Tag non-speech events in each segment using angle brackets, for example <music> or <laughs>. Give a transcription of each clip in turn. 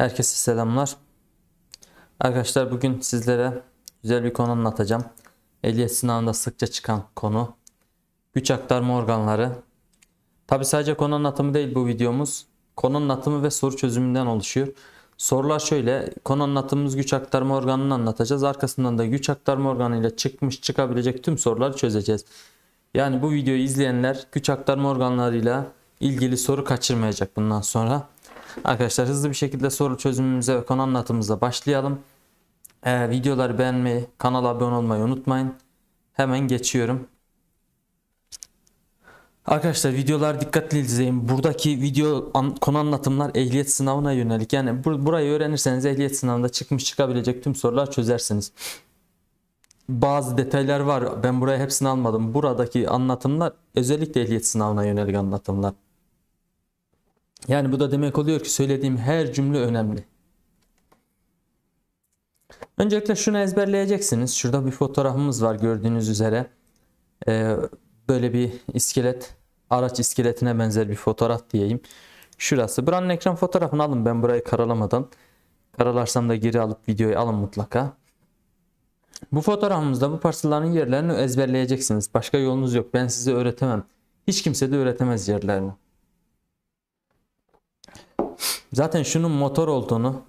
Herkese selamlar. Arkadaşlar bugün sizlere güzel bir konu anlatacağım. Ehliyet sınavında sıkça çıkan konu. Güç aktarma organları. Tabi sadece konu anlatımı değil bu videomuz. Konu anlatımı ve soru çözümünden oluşuyor. Sorular şöyle. Konu anlatımımız güç aktarma organını anlatacağız. Arkasından da güç aktarma organıyla çıkmış çıkabilecek tüm soruları çözeceğiz. Yani bu videoyu izleyenler güç aktarma organlarıyla ilgili soru kaçırmayacak bundan sonra. Arkadaşlar hızlı bir şekilde soru çözümümüze ve konu anlatımıza başlayalım. Ee, videoları beğenmeyi, kanala abone olmayı unutmayın. Hemen geçiyorum. Arkadaşlar videolar dikkatli izleyin. Buradaki video an, konu anlatımlar ehliyet sınavına yönelik. Yani bur burayı öğrenirseniz ehliyet sınavında çıkmış çıkabilecek tüm sorular çözersiniz. Bazı detaylar var. Ben buraya hepsini almadım. Buradaki anlatımlar özellikle ehliyet sınavına yönelik anlatımlar. Yani bu da demek oluyor ki söylediğim her cümle önemli. Öncelikle şunu ezberleyeceksiniz. Şurada bir fotoğrafımız var gördüğünüz üzere. Ee, böyle bir iskelet, araç iskeletine benzer bir fotoğraf diyeyim. Şurası. Buranın ekran fotoğrafını alın ben burayı karalamadan. Karalarsam da geri alıp videoyu alın mutlaka. Bu fotoğrafımızda bu parçaların yerlerini ezberleyeceksiniz. Başka yolunuz yok. Ben size öğretemem. Hiç kimse de öğretemez yerlerini. Zaten şunun motor olduğunu,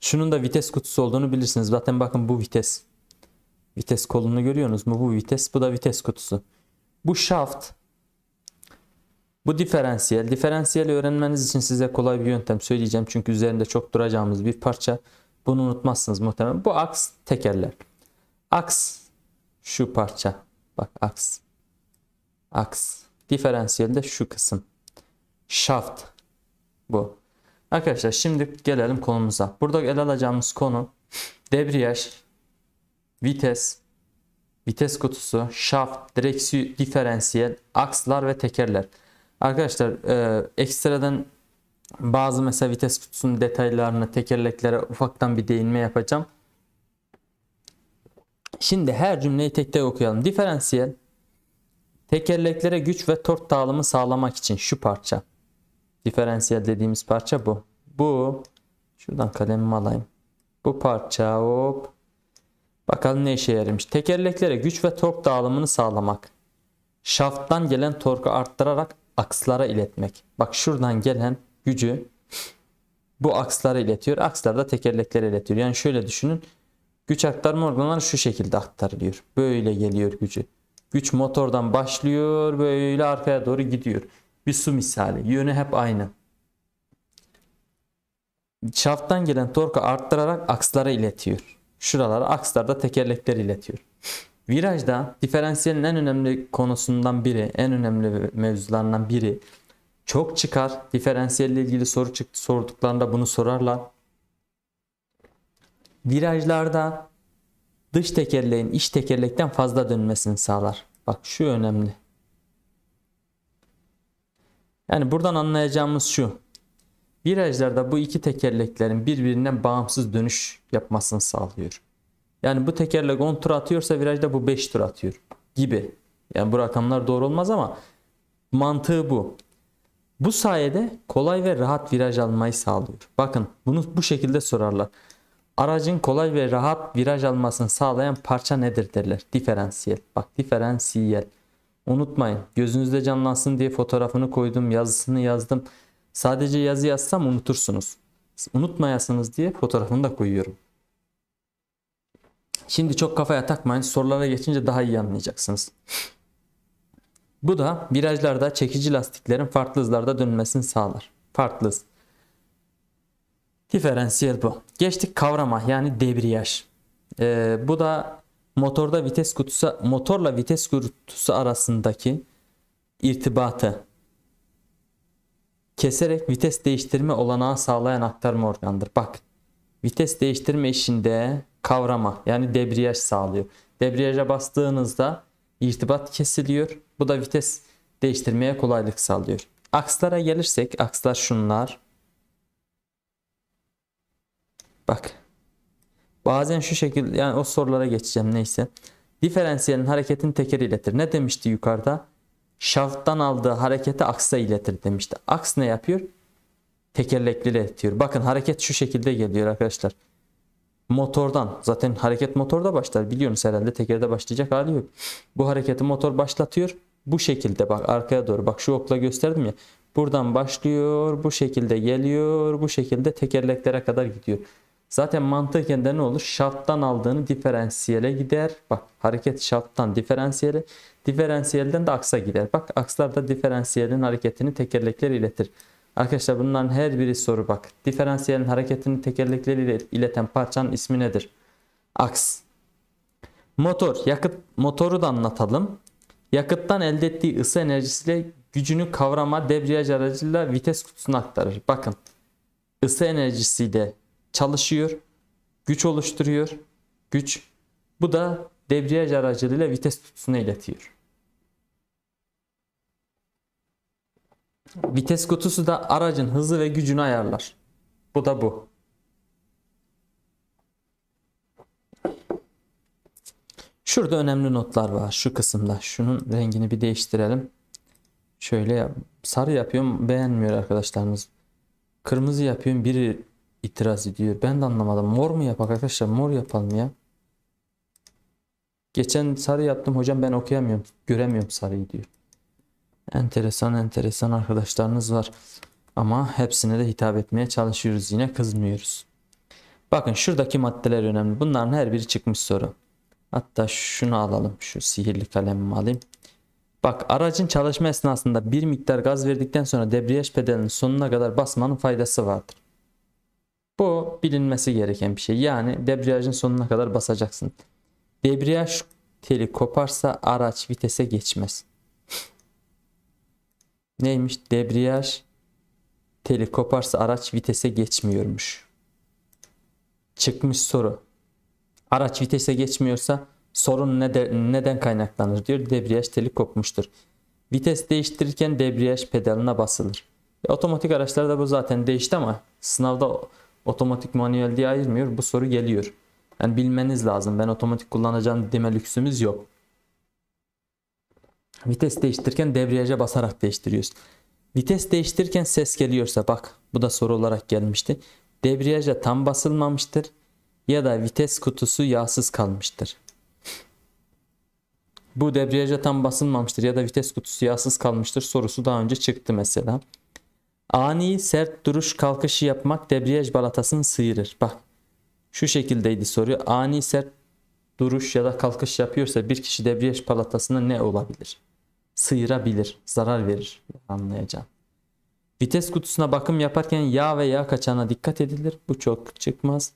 şunun da vites kutusu olduğunu bilirsiniz. Zaten bakın bu vites. Vites kolunu görüyorsunuz mu? Bu vites, bu da vites kutusu. Bu şaft, bu diferansiyel. Diferansiyeli öğrenmeniz için size kolay bir yöntem söyleyeceğim. Çünkü üzerinde çok duracağımız bir parça. Bunu unutmazsınız muhtemelen. Bu aks tekerler. Aks şu parça. Bak aks. Aks. Diferansiyel de şu kısım. Şaft bu. Arkadaşlar şimdi gelelim konumuza. Burada ele alacağımız konu debriyaj, vites, vites kutusu, şaft, direksiyon, diferansiyel, akslar ve tekerler. Arkadaşlar e, ekstradan bazı mesela vites kutusunun detaylarını, tekerleklere ufaktan bir değinme yapacağım. Şimdi her cümleyi tek tek okuyalım. Diferansiyel tekerleklere güç ve tort dağılımı sağlamak için şu parça. Diferansiyel dediğimiz parça bu. Bu şuradan kalemimi alayım. Bu parça hop. Bakalım ne işe yarımış? Tekerleklere güç ve tork dağılımını sağlamak. Şafttan gelen torku arttırarak akslara iletmek. Bak şuradan gelen gücü bu akslara iletiyor. Akslar da tekerleklere iletiyor. Yani şöyle düşünün. Güç aktarma organları şu şekilde aktarılıyor. Böyle geliyor gücü. Güç motordan başlıyor böyle arkaya doğru gidiyor bir su misali. Yönü hep aynı. Şafttan gelen torku arttırarak akslara iletiyor. Şuralara akslarda tekerlekler iletiyor. Virajda diferansiyelin en önemli konusundan biri, en önemli mevzularından biri çok çıkar. Diferansiyelle ilgili soru çıktı, sorduklarında bunu sorarlar. Virajlarda dış tekerleğin iç tekerlekten fazla dönmesini sağlar. Bak şu önemli. Yani buradan anlayacağımız şu. Virajlarda bu iki tekerleklerin birbirinden bağımsız dönüş yapmasını sağlıyor. Yani bu tekerlek 10 tur atıyorsa virajda bu 5 tur atıyor gibi. Yani bu rakamlar doğru olmaz ama mantığı bu. Bu sayede kolay ve rahat viraj almayı sağlıyor. Bakın bunu bu şekilde sorarlar. Aracın kolay ve rahat viraj almasını sağlayan parça nedir derler. Diferansiyel. Bak diferansiyel. Unutmayın gözünüzde canlansın diye fotoğrafını koydum yazısını yazdım. Sadece yazı yazsam unutursunuz. Unutmayasınız diye fotoğrafını da koyuyorum. Şimdi çok kafaya takmayın sorulara geçince daha iyi anlayacaksınız. Bu da virajlarda çekici lastiklerin farklı hızlarda dönmesini sağlar. Farklı hız. Diferansiyel bu. Geçtik kavrama yani debriyaj. Ee, bu da motorda vites kutusu motorla vites kutusu arasındaki irtibatı keserek vites değiştirme olanağı sağlayan aktarma organıdır. Bak vites değiştirme işinde kavrama yani debriyaj sağlıyor. Debriyaja bastığınızda irtibat kesiliyor. Bu da vites değiştirmeye kolaylık sağlıyor. Akslara gelirsek akslar şunlar. Bak Bazen şu şekilde yani o sorulara geçeceğim neyse. Diferansiyelin hareketini teker iletir. Ne demişti yukarıda? Şafttan aldığı hareketi aksa iletir demişti. Aks ne yapıyor? Tekerlekli iletiyor. Bakın hareket şu şekilde geliyor arkadaşlar. Motordan zaten hareket motorda başlar biliyorsunuz herhalde tekerde başlayacak hali yok. Bu hareketi motor başlatıyor. Bu şekilde bak arkaya doğru bak şu okla gösterdim ya. Buradan başlıyor bu şekilde geliyor bu şekilde tekerleklere kadar gidiyor. Zaten mantıken de ne olur? Şarttan aldığını diferansiyele gider. Bak hareket şarttan diferansiyele. Diferansiyelden de aksa gider. Bak akslar da diferansiyelin hareketini tekerlekler iletir. Arkadaşlar bunların her biri soru bak. Diferansiyelin hareketini tekerlekler ileten parçanın ismi nedir? Aks. Motor, yakıt motoru da anlatalım. Yakıttan elde ettiği ısı enerjisiyle gücünü kavrama debriyaj aracıyla vites kutusuna aktarır. Bakın Isı enerjisiyle çalışıyor, güç oluşturuyor. Güç bu da debriyaj aracılığıyla vites kutusuna iletiyor. Vites kutusu da aracın hızı ve gücünü ayarlar. Bu da bu. Şurada önemli notlar var şu kısımda. Şunun rengini bir değiştirelim. Şöyle yap. sarı yapıyorum beğenmiyor arkadaşlarımız. Kırmızı yapıyorum biri itiraz ediyor. Ben de anlamadım. Mor mu yapak arkadaşlar? Mor yapalım ya. Geçen sarı yaptım hocam ben okuyamıyorum. Göremiyorum sarıyı diyor. Enteresan enteresan arkadaşlarınız var. Ama hepsine de hitap etmeye çalışıyoruz yine kızmıyoruz. Bakın şuradaki maddeler önemli. Bunların her biri çıkmış soru. Hatta şunu alalım. Şu sihirli kalemimi alayım. Bak aracın çalışma esnasında bir miktar gaz verdikten sonra debriyaj pedalinin sonuna kadar basmanın faydası vardır. Bu bilinmesi gereken bir şey. Yani debriyajın sonuna kadar basacaksın. Debriyaj teli koparsa araç vitese geçmez. <laughs> Neymiş? Debriyaj teli koparsa araç vitese geçmiyormuş. Çıkmış soru. Araç vitese geçmiyorsa sorun neden, neden kaynaklanır diyor. Debriyaj teli kopmuştur. Vites değiştirirken debriyaj pedalına basılır. E, otomatik araçlarda bu zaten değişti ama sınavda otomatik manuel diye ayırmıyor. Bu soru geliyor. Yani bilmeniz lazım. Ben otomatik kullanacağım deme lüksümüz yok. Vites değiştirirken debriyaja basarak değiştiriyoruz. Vites değiştirirken ses geliyorsa bak bu da soru olarak gelmişti. Debriyaja tam basılmamıştır ya da vites kutusu yağsız kalmıştır. Bu debriyaja tam basılmamıştır ya da vites kutusu yağsız kalmıştır sorusu daha önce çıktı mesela. Ani sert duruş kalkışı yapmak debriyaj balatasını sıyırır. Bak şu şekildeydi soru. Ani sert duruş ya da kalkış yapıyorsa bir kişi debriyaj balatasına ne olabilir? Sıyırabilir, zarar verir. Anlayacağım. Vites kutusuna bakım yaparken yağ ve yağ kaçağına dikkat edilir. Bu çok çıkmaz.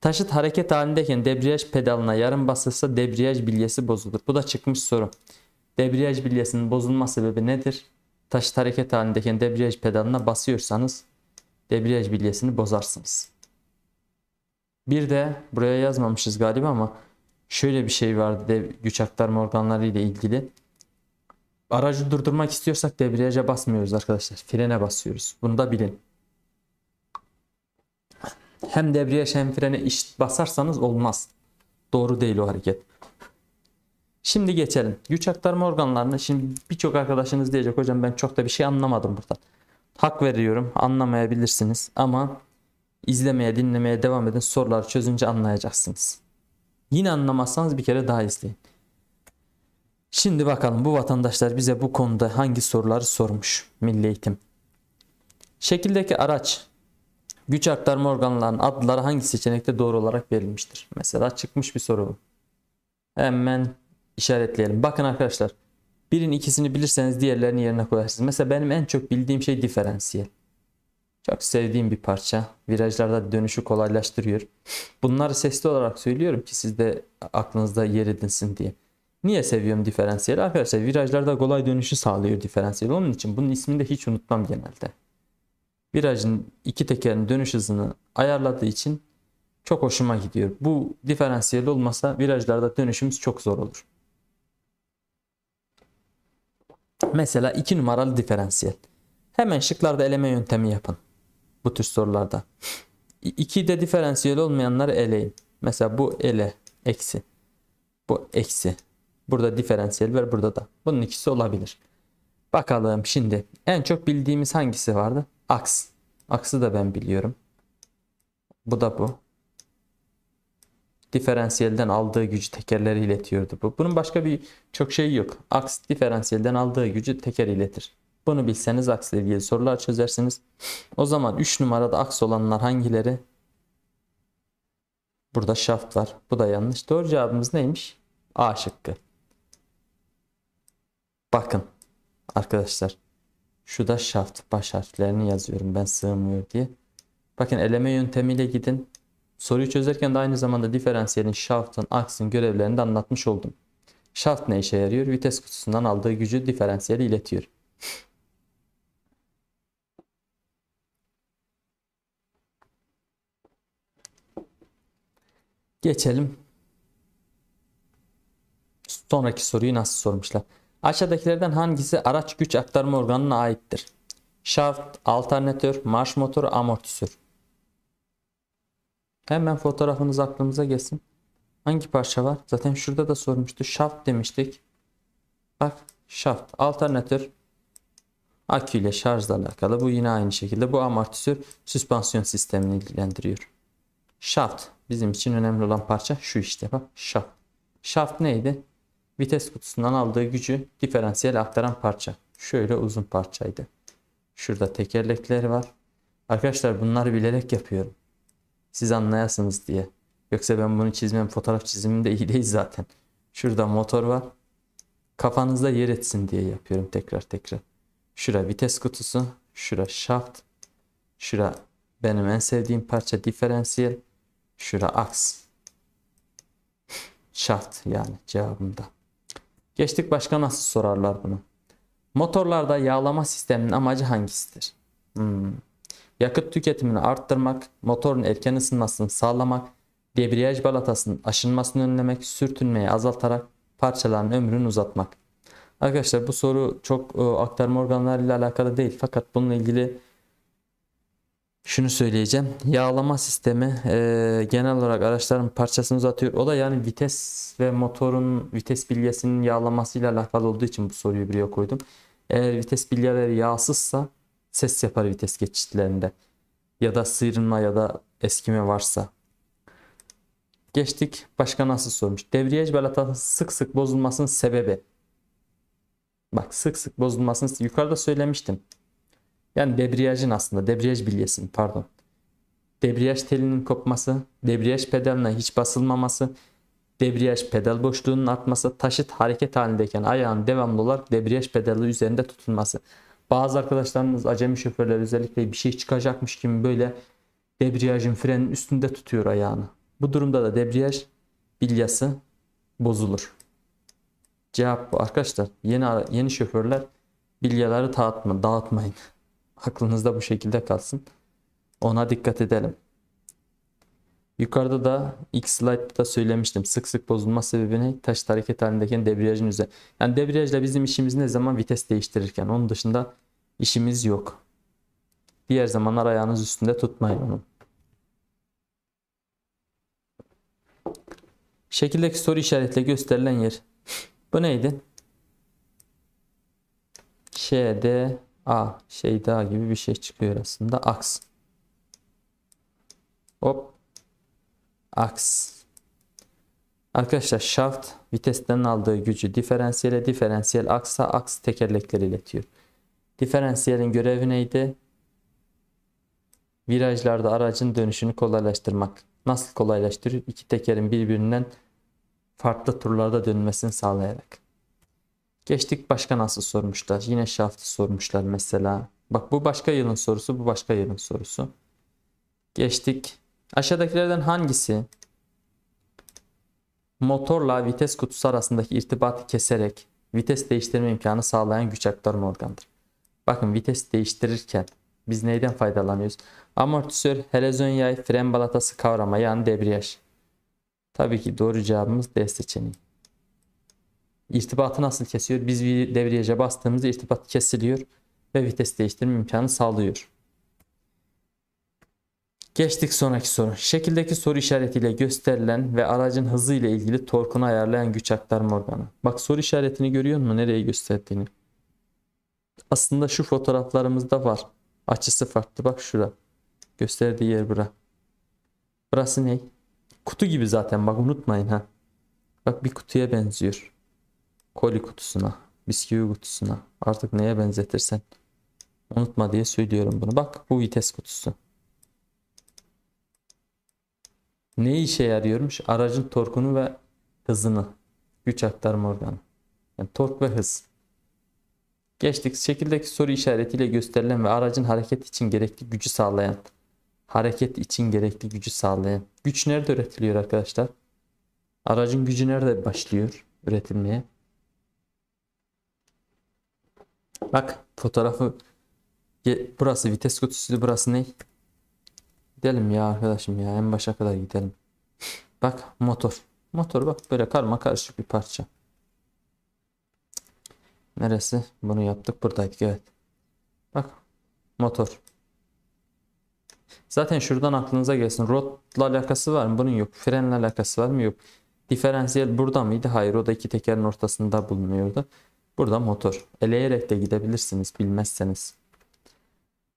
Taşıt hareket halindeyken debriyaj pedalına yarım basılsa debriyaj bilyesi bozulur. Bu da çıkmış soru. Debriyaj bilyesinin bozulma sebebi nedir? Taş hareket halindeki debriyaj pedalına basıyorsanız debriyaj bilyesini bozarsınız. Bir de buraya yazmamışız galiba ama şöyle bir şey vardı de güç aktarma organları ile ilgili. Aracı durdurmak istiyorsak debriyaja basmıyoruz arkadaşlar. Frene basıyoruz. Bunu da bilin. Hem debriyaj hem frene basarsanız olmaz. Doğru değil o hareket. Şimdi geçelim. Güç aktarma organlarına. Şimdi birçok arkadaşınız diyecek hocam ben çok da bir şey anlamadım buradan. Hak veriyorum anlamayabilirsiniz ama izlemeye dinlemeye devam edin soruları çözünce anlayacaksınız. Yine anlamazsanız bir kere daha izleyin. Şimdi bakalım bu vatandaşlar bize bu konuda hangi soruları sormuş Milli Eğitim. Şekildeki araç güç aktarma organlarının adları hangi seçenekte doğru olarak verilmiştir? Mesela çıkmış bir soru bu. Hemen işaretleyelim. Bakın arkadaşlar. Birin ikisini bilirseniz diğerlerini yerine koyarsınız. Mesela benim en çok bildiğim şey diferansiyel. Çok sevdiğim bir parça. Virajlarda dönüşü kolaylaştırıyor. Bunları sesli olarak söylüyorum ki siz de aklınızda yer edinsin diye. Niye seviyorum diferansiyeli? Arkadaşlar virajlarda kolay dönüşü sağlıyor diferansiyel. Onun için bunun ismini de hiç unutmam genelde. Virajın iki tekerin dönüş hızını ayarladığı için çok hoşuma gidiyor. Bu diferansiyel olmasa virajlarda dönüşümüz çok zor olur. Mesela 2 numaralı diferansiyel. Hemen şıklarda eleme yöntemi yapın. Bu tür sorularda. 2'de diferansiyel olmayanları eleyin. Mesela bu ele eksi. Bu eksi. Burada diferansiyel var burada da. Bunun ikisi olabilir. Bakalım şimdi en çok bildiğimiz hangisi vardı? Aks. Aksı da ben biliyorum. Bu da bu diferansiyelden aldığı gücü tekerlere iletiyordu bu. Bunun başka bir çok şeyi yok. Aks diferansiyelden aldığı gücü teker iletir. Bunu bilseniz aksla ilgili sorular çözersiniz. O zaman 3 numarada aks olanlar hangileri? Burada şaft var. Bu da yanlış. Doğru cevabımız neymiş? A şıkkı. Bakın arkadaşlar. Şu da şaft. Baş harflerini yazıyorum ben sığmıyor diye. Bakın eleme yöntemiyle gidin. Soruyu çözerken de aynı zamanda diferansiyelin, şaftın, aksın görevlerini de anlatmış oldum. Şaft ne işe yarıyor? Vites kutusundan aldığı gücü diferansiyeli iletiyor. Geçelim. Sonraki soruyu nasıl sormuşlar? Aşağıdakilerden hangisi araç güç aktarma organına aittir? Şaft, alternatör, marş motoru, amortisör. Hemen fotoğrafımız aklımıza gelsin. Hangi parça var? Zaten şurada da sormuştu. Shaft demiştik. Bak shaft alternatör akü ile şarjla alakalı. Bu yine aynı şekilde. Bu amortisör süspansiyon sistemini ilgilendiriyor. Shaft bizim için önemli olan parça şu işte bak shaft. Shaft neydi? Vites kutusundan aldığı gücü diferansiyel aktaran parça. Şöyle uzun parçaydı. Şurada tekerlekleri var. Arkadaşlar bunları bilerek yapıyorum. Siz anlayasınız diye. Yoksa ben bunu çizmem fotoğraf çizimim de iyi değil zaten. Şurada motor var. Kafanızda yer etsin diye yapıyorum tekrar tekrar. Şura vites kutusu. Şura şaft. Şura benim en sevdiğim parça diferansiyel. Şura aks. Şaft yani cevabımda. Geçtik başka nasıl sorarlar bunu. Motorlarda yağlama sisteminin amacı hangisidir? Hmm yakıt tüketimini arttırmak, motorun erken ısınmasını sağlamak, debriyaj balatasının aşınmasını önlemek, sürtünmeyi azaltarak parçaların ömrünü uzatmak. Arkadaşlar bu soru çok e, aktarma organlarıyla alakalı değil fakat bununla ilgili şunu söyleyeceğim. Yağlama sistemi e, genel olarak araçların parçasını uzatıyor. O da yani vites ve motorun vites bilyesinin yağlamasıyla alakalı olduğu için bu soruyu buraya koydum. Eğer vites bilyeleri yağsızsa ses yapar vites geçişlerinde. Ya da sıyrılma ya da eskime varsa. Geçtik. Başka nasıl sormuş? Devriyaj balatası sık sık bozulmasının sebebi. Bak sık sık bozulmasının yukarıda söylemiştim. Yani debriyajın aslında debriyaj bilyesinin pardon. Debriyaj telinin kopması, debriyaj pedaline hiç basılmaması, debriyaj pedal boşluğunun artması, taşıt hareket halindeyken ayağın devamlı olarak debriyaj pedalı üzerinde tutulması. Bazı arkadaşlarımız acemi şoförler özellikle bir şey çıkacakmış gibi böyle debriyajın frenin üstünde tutuyor ayağını. Bu durumda da debriyaj bilyası bozulur. Cevap bu arkadaşlar. Yeni yeni şoförler bilyaları dağıtma, dağıtmayın. <laughs> Aklınızda bu şekilde kalsın. Ona dikkat edelim. Yukarıda da ilk slide'da söylemiştim. Sık sık bozulma sebebini taş hareket halindeki debriyajın üzerine. Yani debriyajla bizim işimiz ne zaman vites değiştirirken. Onun dışında işimiz yok. Diğer zamanlar ayağınız üstünde tutmayın onu. Şekildeki soru işaretle gösterilen yer. <laughs> Bu neydi? ŞD A, şey daha gibi bir şey çıkıyor aslında. Aks. Hop aks. Arkadaşlar şaft vitesten aldığı gücü diferansiyele, diferansiyel aksa aks tekerlekleri iletiyor. Diferansiyelin görevi neydi? Virajlarda aracın dönüşünü kolaylaştırmak. Nasıl kolaylaştırır? İki tekerin birbirinden farklı turlarda dönmesini sağlayarak. Geçtik başka nasıl sormuşlar. Yine şaftı sormuşlar mesela. Bak bu başka yılın sorusu, bu başka yılın sorusu. Geçtik Aşağıdakilerden hangisi motorla vites kutusu arasındaki irtibatı keserek vites değiştirme imkanı sağlayan güç aktarma organıdır? Bakın vites değiştirirken biz neyden faydalanıyoruz? Amortisör, helezon yay, fren balatası kavrama yani debriyaj. Tabii ki doğru cevabımız D seçeneği. İrtibatı nasıl kesiyor? Biz bir debriyaja bastığımızda irtibat kesiliyor ve vites değiştirme imkanı sağlıyor. Geçtik sonraki soru. Şekildeki soru işaretiyle gösterilen ve aracın hızı ile ilgili torkunu ayarlayan güç aktarma organı. Bak soru işaretini görüyor musun? Nereye gösterdiğini. Aslında şu fotoğraflarımızda var. Açısı farklı. Bak şura. Gösterdiği yer bura. Burası ne? Kutu gibi zaten bak unutmayın ha. Bak bir kutuya benziyor. Koli kutusuna, bisküvi kutusuna artık neye benzetirsen. Unutma diye söylüyorum bunu. Bak bu vites kutusu. Ne işe yarıyormuş? Aracın torkunu ve hızını. Güç aktarma organı. Yani tork ve hız. Geçtik. Şekildeki soru işaretiyle gösterilen ve aracın hareket için gerekli gücü sağlayan. Hareket için gerekli gücü sağlayan. Güç nerede üretiliyor arkadaşlar? Aracın gücü nerede başlıyor üretilmeye? Bak fotoğrafı burası vites kutusu burası ne? Gidelim ya arkadaşım ya en başa kadar gidelim. Bak motor. Motor bak böyle karma karışık bir parça. Neresi? Bunu yaptık buradaydık evet. Bak motor. Zaten şuradan aklınıza gelsin. Rotla alakası var mı? Bunun yok. Frenle alakası var mı? Yok. Diferansiyel burada mıydı? Hayır. O da iki tekerin ortasında bulunuyordu. Burada motor. Eleyerek de gidebilirsiniz bilmezseniz.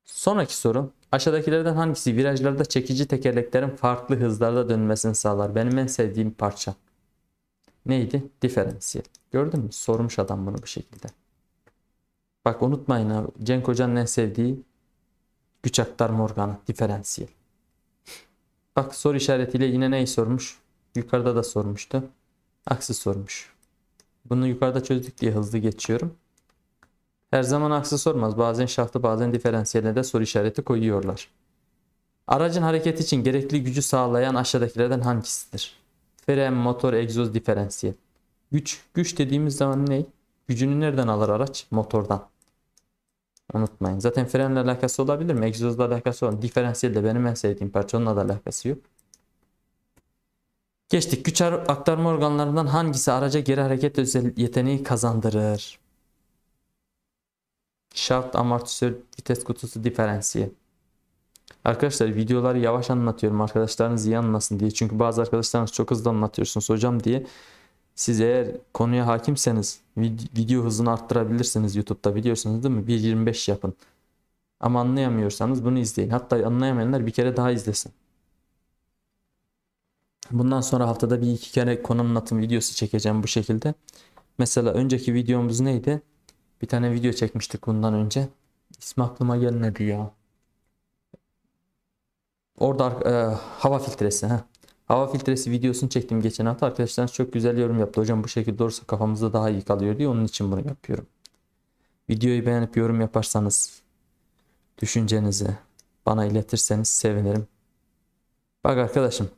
Sonraki soru. Aşağıdakilerden hangisi virajlarda çekici tekerleklerin farklı hızlarda dönmesini sağlar? Benim en sevdiğim parça. Neydi? Diferansiyel. Gördün mü? Sormuş adam bunu bu şekilde. Bak unutmayın Cenk Hoca'nın en sevdiği güç aktarma organı. Diferansiyel. Bak soru işaretiyle yine neyi sormuş? Yukarıda da sormuştu. Aksi sormuş. Bunu yukarıda çözdük diye hızlı geçiyorum. Her zaman aksı sormaz. Bazen şaftı bazen diferansiyeline de soru işareti koyuyorlar. Aracın hareket için gerekli gücü sağlayan aşağıdakilerden hangisidir? Fren, motor, egzoz, diferansiyel. Güç. Güç dediğimiz zaman ne? Gücünü nereden alır araç? Motordan. Unutmayın. Zaten frenle alakası olabilir mi? Egzozla alakası olan. Diferansiyel de benim en sevdiğim parça. Onunla da alakası yok. Geçtik. Güç aktarma organlarından hangisi araca geri hareket özel yeteneği kazandırır? Şart amortisör vites kutusu diferansiyel Arkadaşlar videoları yavaş anlatıyorum. Arkadaşlarınız iyi anlasın diye. Çünkü bazı arkadaşlarınız çok hızlı anlatıyorsunuz hocam diye. Siz eğer konuya hakimseniz video hızını arttırabilirsiniz YouTube'da biliyorsunuz değil mi? 1.25 yapın. Ama anlayamıyorsanız bunu izleyin. Hatta anlayamayanlar bir kere daha izlesin. Bundan sonra haftada bir iki kere konu anlatım videosu çekeceğim bu şekilde. Mesela önceki videomuz neydi? Bir tane video çekmiştik bundan önce. İsmi aklıma gelmedi ya. Orada e, hava filtresi. Heh. Hava filtresi videosunu çektim geçen hafta. Arkadaşlarınız çok güzel yorum yaptı. Hocam bu şekilde olursa kafamızda daha iyi kalıyor diye onun için bunu yapıyorum. Videoyu beğenip yorum yaparsanız düşüncenizi bana iletirseniz sevinirim. Bak arkadaşım.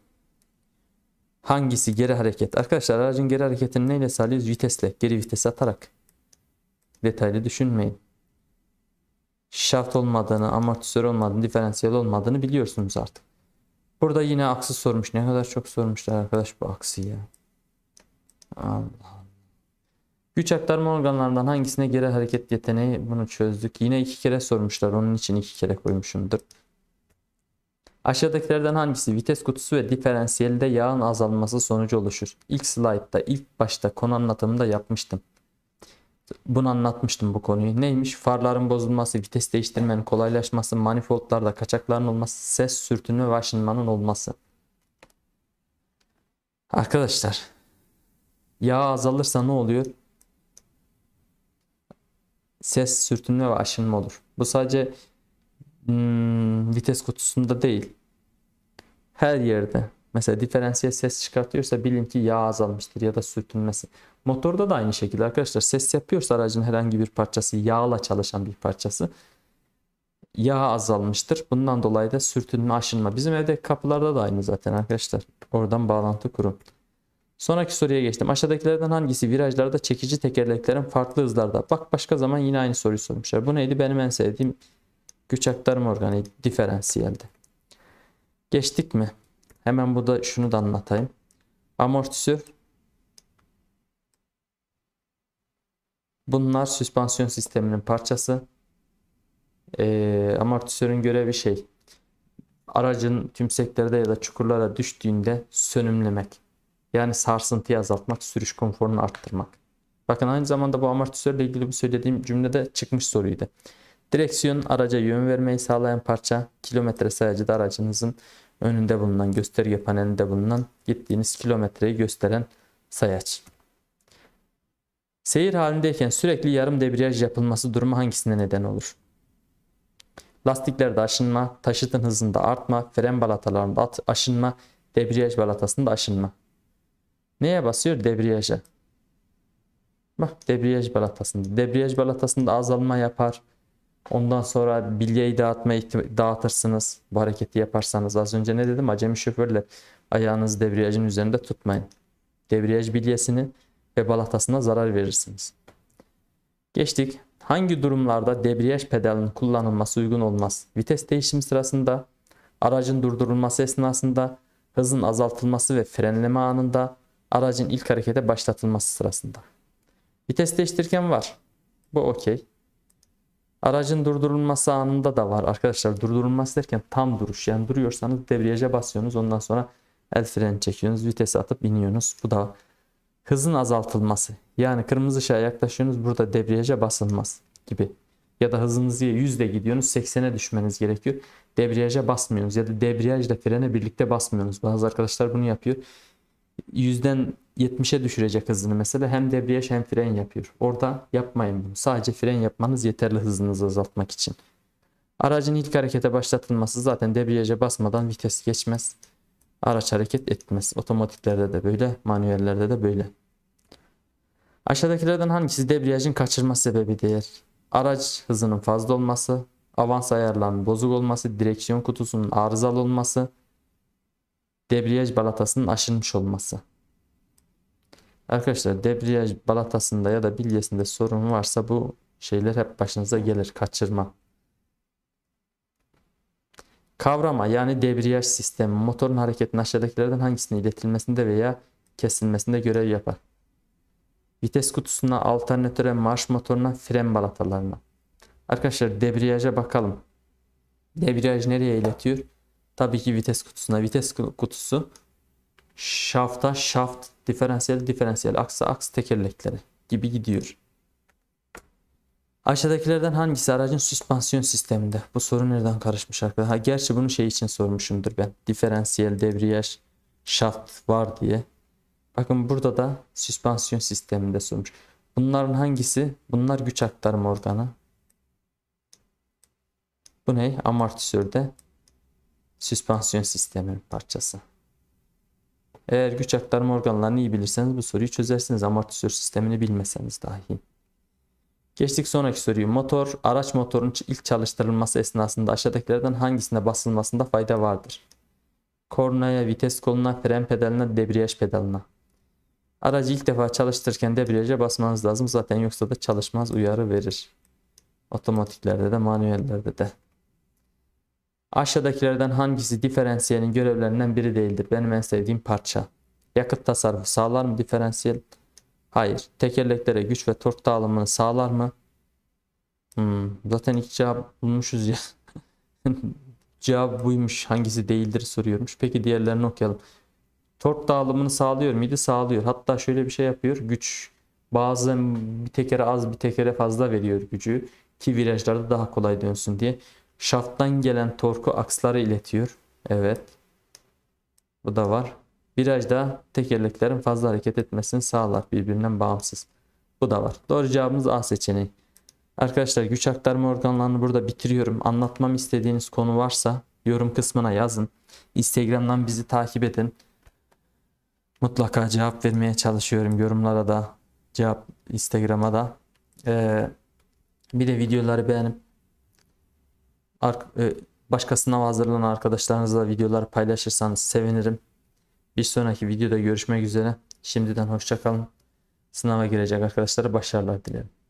Hangisi geri hareket? Arkadaşlar aracın geri hareketini neyle sağlıyoruz? Vitesle. Geri vites atarak detaylı düşünmeyin. Şart olmadığını, amortisör olmadığını, diferansiyel olmadığını biliyorsunuz artık. Burada yine aksı sormuş. Ne kadar çok sormuşlar arkadaş bu aksı ya. Allah Güç aktarma organlarından hangisine geri hareket yeteneği bunu çözdük. Yine iki kere sormuşlar. Onun için iki kere koymuşumdur. Aşağıdakilerden hangisi vites kutusu ve diferansiyelde yağın azalması sonucu oluşur? İlk slaytta ilk başta konu anlatımında yapmıştım. Bunu anlatmıştım bu konuyu. Neymiş? Farların bozulması, vites değiştirmenin kolaylaşması, manifoldlarda kaçakların olması, ses sürtünme ve aşınmanın olması. Arkadaşlar yağ azalırsa ne oluyor? Ses sürtünme ve aşınma olur. Bu sadece hmm, vites kutusunda değil. Her yerde. Mesela diferansiyel ses çıkartıyorsa bilin ki yağ azalmıştır ya da sürtünmesi. Motorda da aynı şekilde arkadaşlar ses yapıyorsa aracın herhangi bir parçası yağla çalışan bir parçası yağ azalmıştır. Bundan dolayı da sürtünme aşınma. Bizim evde kapılarda da aynı zaten arkadaşlar. Oradan bağlantı kurun. Sonraki soruya geçtim. Aşağıdakilerden hangisi virajlarda çekici tekerleklerin farklı hızlarda? Bak başka zaman yine aynı soruyu sormuşlar. Bu neydi? Benim en sevdiğim güç aktarma organı diferansiyelde. Geçtik mi? Hemen burada şunu da anlatayım. Amortisör Bunlar süspansiyon sisteminin parçası. E, amortisörün görevi şey aracın tümseklerde ya da çukurlara düştüğünde sönümlemek. Yani sarsıntıyı azaltmak, sürüş konforunu arttırmak. Bakın aynı zamanda bu amortisörle ilgili bu söylediğim cümlede çıkmış soruydu. Direksiyon araca yön vermeyi sağlayan parça, kilometre sayacı da aracınızın önünde bulunan gösterge panelinde bulunan gittiğiniz kilometreyi gösteren sayaç. Seyir halindeyken sürekli yarım debriyaj yapılması durumu hangisine neden olur? Lastiklerde aşınma, taşıtın hızında artma, fren balatalarında aşınma, debriyaj balatasında aşınma. Neye basıyor? Debriyaja. Bak debriyaj balatasında. Debriyaj balatasında azalma yapar. Ondan sonra bilyeyi dağıtma dağıtırsınız. Bu hareketi yaparsanız. Az önce ne dedim? Acemi şoförle ayağınızı debriyajın üzerinde tutmayın. Debriyaj bilyesini ve balatasına zarar verirsiniz. Geçtik. Hangi durumlarda debriyaj pedalının kullanılması uygun olmaz? Vites değişimi sırasında, aracın durdurulması esnasında, hızın azaltılması ve frenleme anında, aracın ilk harekete başlatılması sırasında. Vites değiştirirken var. Bu okey. Aracın durdurulması anında da var arkadaşlar. Durdurulması derken tam duruş. Yani duruyorsanız debriyaja basıyorsunuz. Ondan sonra el freni çekiyorsunuz. Vitesi atıp iniyorsunuz. Bu da hızın azaltılması yani kırmızı ışığa yaklaşıyorsunuz burada debriyaja basılmaz gibi ya da hızınızı 100 ile gidiyorsunuz 80'e düşmeniz gerekiyor. Debriyaja basmıyorsunuz ya da debriyajla frene birlikte basmıyorsunuz. Bazı arkadaşlar bunu yapıyor. 100'den 70'e düşürecek hızını mesela hem debriyaj hem fren yapıyor. Orada yapmayın bunu. Sadece fren yapmanız yeterli hızınızı azaltmak için. Aracın ilk harekete başlatılması zaten debriyaja basmadan vites geçmez. Araç hareket etmez. Otomatiklerde de böyle, manuellerde de böyle. Aşağıdakilerden hangisi debriyajın kaçırma sebebidir? Araç hızının fazla olması, avans ayarlarının bozuk olması, direksiyon kutusunun arızalı olması, debriyaj balatasının aşınmış olması. Arkadaşlar debriyaj balatasında ya da bilyesinde sorun varsa bu şeyler hep başınıza gelir. Kaçırma, Kavrama yani debriyaj sistemi motorun hareketinin aşağıdakilerden hangisinin iletilmesinde veya kesilmesinde görev yapar. Vites kutusuna, alternatöre, marş motoruna, fren balatalarına. Arkadaşlar debriyaja bakalım. Debriyaj nereye iletiyor? Tabii ki vites kutusuna. Vites kutusu şafta şaft, diferansiyel diferansiyel, aksa aks tekerlekleri gibi gidiyor. Aşağıdakilerden hangisi aracın süspansiyon sisteminde? Bu soru nereden karışmış arkadaşlar? Ha, gerçi bunu şey için sormuşumdur ben. Diferansiyel, debriyaj, şaft var diye. Bakın burada da süspansiyon sisteminde sormuş. Bunların hangisi? Bunlar güç aktarma organı. Bu ne? Amortisörde süspansiyon sisteminin parçası. Eğer güç aktarma organlarını iyi bilirseniz bu soruyu çözersiniz. Amortisör sistemini bilmeseniz dahi. Geçtik sonraki soruyu. Motor, araç motorun ilk çalıştırılması esnasında aşağıdakilerden hangisinde basılmasında fayda vardır? Kornaya, vites koluna, fren pedaline, debriyaj pedalına. Aracı ilk defa çalıştırırken debriyaja basmanız lazım. Zaten yoksa da çalışmaz uyarı verir. Otomatiklerde de manuellerde de. Aşağıdakilerden hangisi diferansiyelin görevlerinden biri değildir? Benim en sevdiğim parça. Yakıt tasarrufu sağlar mı diferansiyel? Diferansiyel Hayır. Tekerleklere güç ve tork dağılımını sağlar mı? Hmm, zaten iki cevap bulmuşuz ya. <laughs> cevap buymuş. Hangisi değildir soruyormuş. Peki diğerlerini okuyalım. Tork dağılımını sağlıyor muydu? Sağlıyor. Hatta şöyle bir şey yapıyor. Güç bazen bir tekere az bir tekere fazla veriyor gücü ki virajlarda daha kolay dönsün diye. Şafttan gelen torku akslara iletiyor. Evet. Bu da var. Virajda tekerleklerin fazla hareket etmesini sağlar birbirinden bağımsız. Bu da var. Doğru cevabımız A seçeneği. Arkadaşlar güç aktarma organlarını burada bitiriyorum. Anlatmam istediğiniz konu varsa yorum kısmına yazın. Instagram'dan bizi takip edin. Mutlaka cevap vermeye çalışıyorum yorumlara da cevap Instagram'a da. Ee, bir de videoları beğenip e, başka sınav hazırlanan arkadaşlarınızla videoları paylaşırsanız sevinirim. Bir sonraki videoda görüşmek üzere. Şimdiden hoşçakalın. Sınava girecek arkadaşlara başarılar dilerim.